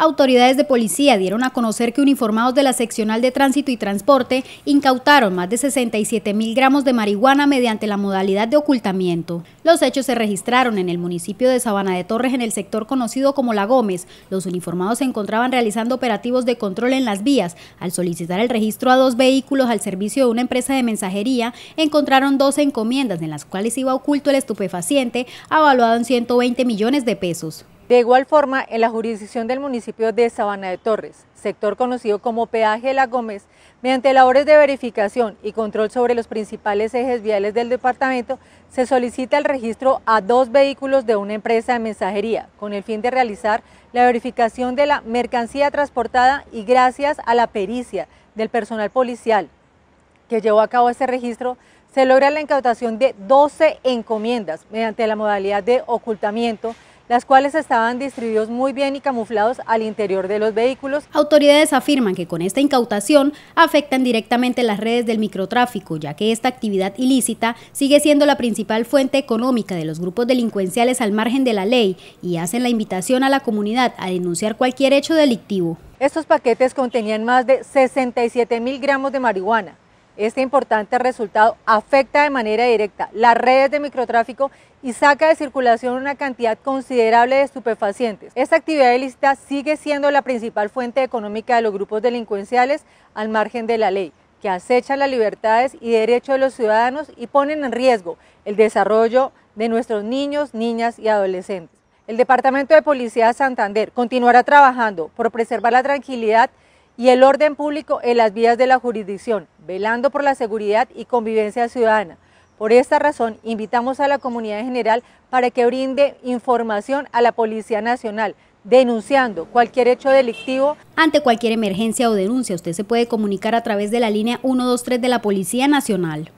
Autoridades de policía dieron a conocer que uniformados de la seccional de tránsito y transporte incautaron más de 67 mil gramos de marihuana mediante la modalidad de ocultamiento. Los hechos se registraron en el municipio de Sabana de Torres en el sector conocido como La Gómez. Los uniformados se encontraban realizando operativos de control en las vías. Al solicitar el registro a dos vehículos al servicio de una empresa de mensajería, encontraron dos encomiendas en las cuales iba oculto el estupefaciente, avaluado en 120 millones de pesos. De igual forma, en la jurisdicción del municipio de Sabana de Torres, sector conocido como Peaje La Gómez, mediante labores de verificación y control sobre los principales ejes viales del departamento, se solicita el registro a dos vehículos de una empresa de mensajería, con el fin de realizar la verificación de la mercancía transportada y gracias a la pericia del personal policial que llevó a cabo este registro, se logra la incautación de 12 encomiendas mediante la modalidad de ocultamiento las cuales estaban distribuidos muy bien y camuflados al interior de los vehículos. Autoridades afirman que con esta incautación afectan directamente las redes del microtráfico, ya que esta actividad ilícita sigue siendo la principal fuente económica de los grupos delincuenciales al margen de la ley y hacen la invitación a la comunidad a denunciar cualquier hecho delictivo. Estos paquetes contenían más de 67 mil gramos de marihuana, este importante resultado afecta de manera directa las redes de microtráfico y saca de circulación una cantidad considerable de estupefacientes. Esta actividad ilícita sigue siendo la principal fuente económica de los grupos delincuenciales al margen de la ley, que acechan las libertades y derechos de los ciudadanos y ponen en riesgo el desarrollo de nuestros niños, niñas y adolescentes. El Departamento de Policía de Santander continuará trabajando por preservar la tranquilidad y el orden público en las vías de la jurisdicción, velando por la seguridad y convivencia ciudadana. Por esta razón, invitamos a la comunidad en general para que brinde información a la Policía Nacional, denunciando cualquier hecho delictivo. Ante cualquier emergencia o denuncia, usted se puede comunicar a través de la línea 123 de la Policía Nacional.